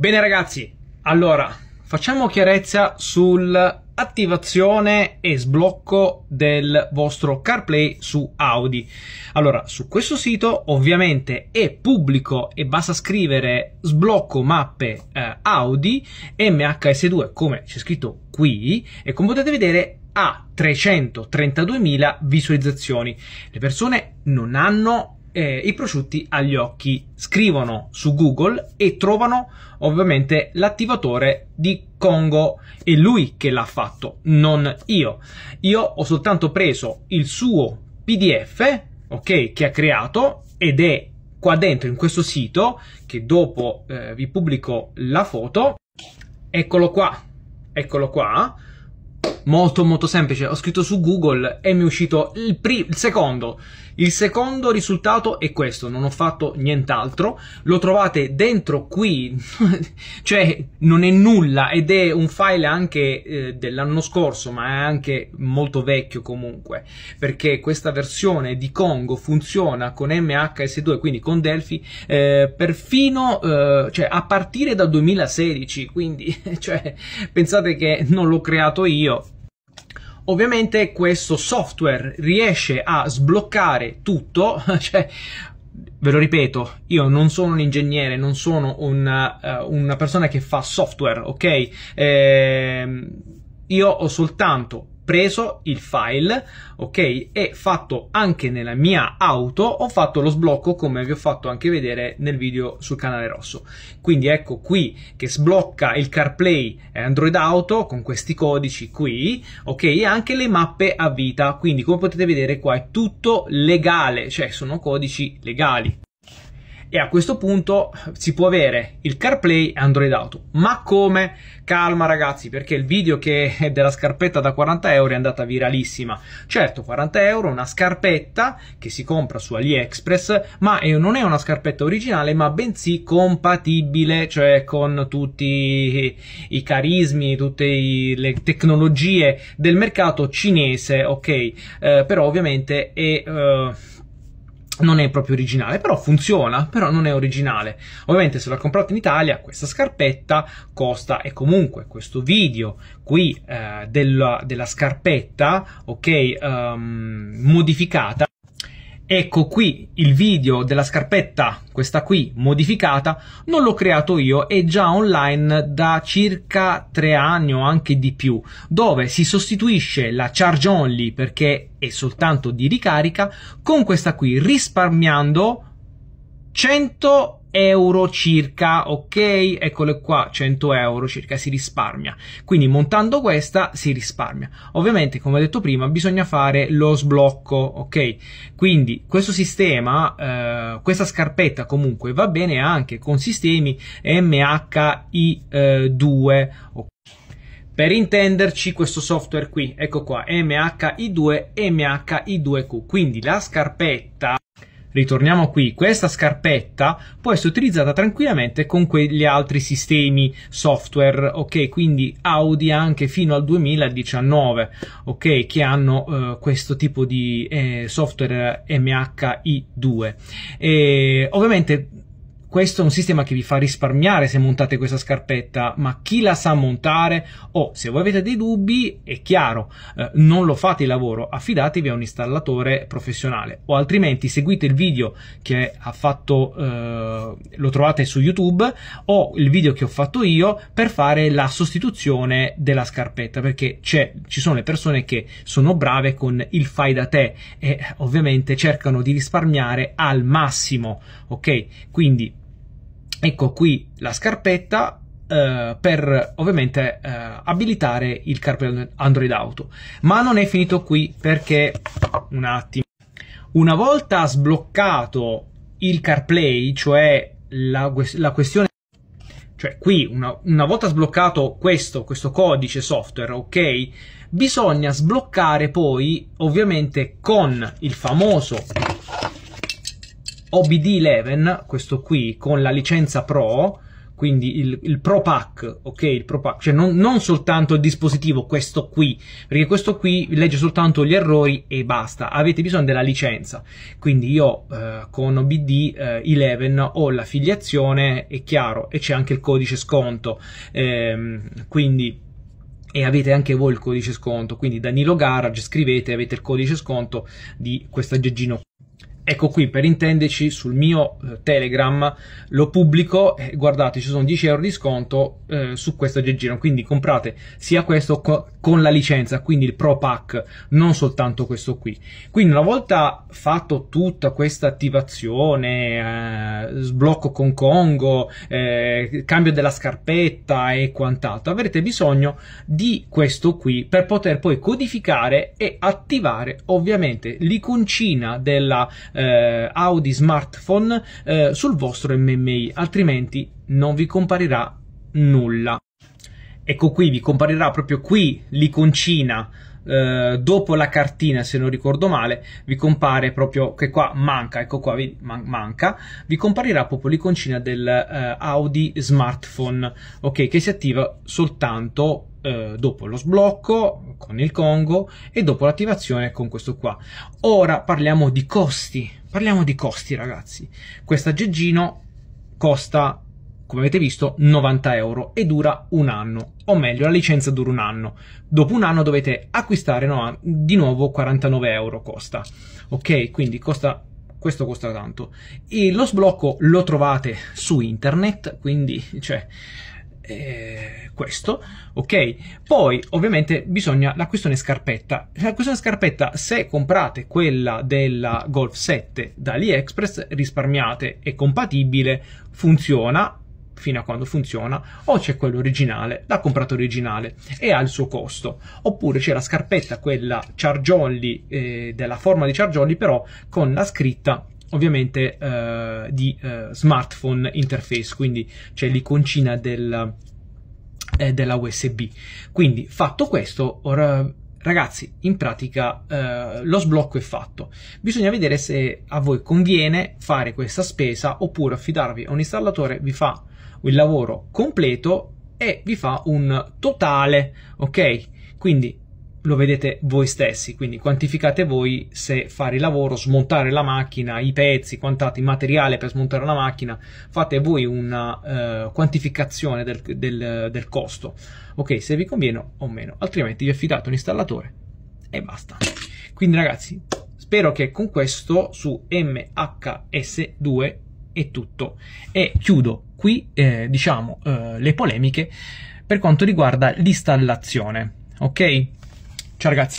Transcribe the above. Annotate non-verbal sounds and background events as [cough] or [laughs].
Bene ragazzi, allora facciamo chiarezza sull'attivazione e sblocco del vostro CarPlay su Audi. Allora, su questo sito ovviamente è pubblico e basta scrivere sblocco mappe eh, Audi MHS2 come c'è scritto qui e come potete vedere ha 332.000 visualizzazioni. Le persone non hanno eh, i prosciutti agli occhi. Scrivono su Google e trovano ovviamente l'attivatore di Congo. È lui che l'ha fatto, non io. Io ho soltanto preso il suo PDF, ok, che ha creato ed è qua dentro in questo sito che dopo eh, vi pubblico la foto. Eccolo qua. Eccolo qua Molto molto semplice, ho scritto su Google e mi è uscito il, il secondo. Il secondo risultato è questo, non ho fatto nient'altro, lo trovate dentro qui, [laughs] cioè non è nulla ed è un file anche eh, dell'anno scorso, ma è anche molto vecchio comunque, perché questa versione di Congo funziona con MHS2, quindi con Delphi, eh, perfino eh, cioè, a partire dal 2016, quindi [laughs] cioè, pensate che non l'ho creato io, Ovviamente questo software riesce a sbloccare tutto, [laughs] cioè ve lo ripeto, io non sono un ingegnere, non sono una, eh, una persona che fa software, ok? Eh, io ho soltanto preso il file, ok, e fatto anche nella mia auto, ho fatto lo sblocco come vi ho fatto anche vedere nel video sul canale rosso. Quindi ecco qui che sblocca il CarPlay Android Auto con questi codici qui, ok, e anche le mappe a vita. Quindi come potete vedere qua è tutto legale, cioè sono codici legali e a questo punto eh, si può avere il CarPlay e Android Auto. Ma come? Calma ragazzi, perché il video che è della scarpetta da 40 euro è andata viralissima. Certo, 40 euro, è una scarpetta che si compra su AliExpress, ma non è una scarpetta originale, ma bensì compatibile, cioè con tutti i carismi, tutte le tecnologie del mercato cinese, ok? Eh, però ovviamente è... Eh, non è proprio originale, però funziona, però non è originale. Ovviamente se la comprate in Italia questa scarpetta costa e comunque questo video qui eh, della, della, scarpetta, ok, um, modificata Ecco qui il video della scarpetta, questa qui modificata, non l'ho creato io, è già online da circa tre anni o anche di più, dove si sostituisce la charge only perché è soltanto di ricarica con questa qui risparmiando 100 euro euro circa, ok? Eccole qua, 100 euro circa si risparmia. Quindi montando questa si risparmia. Ovviamente, come ho detto prima, bisogna fare lo sblocco, ok? Quindi questo sistema, eh, questa scarpetta comunque va bene anche con sistemi MHI2, eh, ok? Per intenderci questo software qui, ecco qua, MHI2, MHI2Q, quindi la scarpetta ritorniamo qui, questa scarpetta può essere utilizzata tranquillamente con quegli altri sistemi software, ok? Quindi Audi anche fino al 2019, ok? Che hanno eh, questo tipo di eh, software MHI2. E, ovviamente questo è un sistema che vi fa risparmiare se montate questa scarpetta, ma chi la sa montare o oh, se voi avete dei dubbi è chiaro, eh, non lo fate il lavoro, affidatevi a un installatore professionale o altrimenti seguite il video che ha fatto, eh, lo trovate su YouTube o il video che ho fatto io per fare la sostituzione della scarpetta perché ci sono le persone che sono brave con il fai da te e ovviamente cercano di risparmiare al massimo, ok? Quindi ecco qui la scarpetta eh, per ovviamente eh, abilitare il CarPlay Android Auto ma non è finito qui perché un attimo una volta sbloccato il CarPlay cioè la, la questione cioè qui una, una, volta sbloccato questo, questo codice software, ok, bisogna sbloccare poi ovviamente con il famoso OBD11, questo qui, con la licenza Pro, quindi il, il, Pro Pack, ok, il Pro Pack, cioè non, non, soltanto il dispositivo, questo qui, perché questo qui legge soltanto gli errori e basta, avete bisogno della licenza, quindi io eh, con OBD eh, 11 ho l'affiliazione, è chiaro, e c'è anche il codice sconto, ehm, quindi e avete anche voi il codice sconto, quindi Danilo Garage scrivete, avete il codice sconto di questo aggeggino Ecco qui, per intenderci, sul mio eh, Telegram lo pubblico eh, guardate, ci sono 10 euro di sconto eh, su questo Gegiro, quindi comprate sia questo co con la licenza, quindi il Pro Pack, non soltanto questo qui. Quindi una volta fatto tutta questa attivazione, eh, sblocco con Congo, eh, cambio della scarpetta e quant'altro, avrete bisogno di questo qui per poter poi codificare e attivare ovviamente l'iconcina della eh, Audi smartphone eh, sul vostro MMI, altrimenti non vi comparirà nulla. Ecco qui, vi comparirà proprio qui l'iconcina Uh, dopo la cartina, se non ricordo male, vi compare proprio che qua manca, ecco qua vi, man- manca, vi comparirà proprio l'iconcina del uh, Audi smartphone, ok, che si attiva soltanto eh, dopo lo sblocco con il Congo e dopo l'attivazione con questo qua. Ora parliamo di costi, parliamo di costi ragazzi. Questo aggeggino costa, come avete visto, 90 euro e dura un anno, o meglio la licenza dura un anno. Dopo un anno dovete acquistare no, di nuovo 49 euro costa. Ok, quindi costa questo costa tanto. E lo sblocco lo trovate su internet, quindi cioè eh, questo, ok? Poi ovviamente bisogna la questione scarpetta. La questione scarpetta, se comprate quella della Golf 7 da AliExpress, risparmiate, è compatibile, funziona fino a quando funziona, o c'è quello originale, l'ha comprato originale e ha il suo costo, oppure c'è la scarpetta, quella Chargiolli, eh, della forma di Chargiolli, però con la scritta ovviamente eh, di eh, smartphone interface, quindi c'è l'iconcina del, eh, della USB. Quindi fatto questo, ora, ragazzi, in pratica eh, lo sblocco è fatto. Bisogna vedere se a voi conviene fare questa spesa oppure affidarvi a un installatore, vi fa il lavoro completo e vi fa un totale, ok? Quindi lo vedete voi stessi, quindi quantificate voi se fare il lavoro, smontare la macchina, i pezzi, quant'altro, il materiale per smontare la macchina, fate voi una uh, quantificazione del, del, del costo, ok, se vi conviene o meno, altrimenti vi affidate un installatore e basta. Quindi ragazzi, spero che con questo su MHS2 è tutto e chiudo qui, eh, diciamo, eh, le polemiche per quanto riguarda l'installazione, ok? Ciao ragazzi.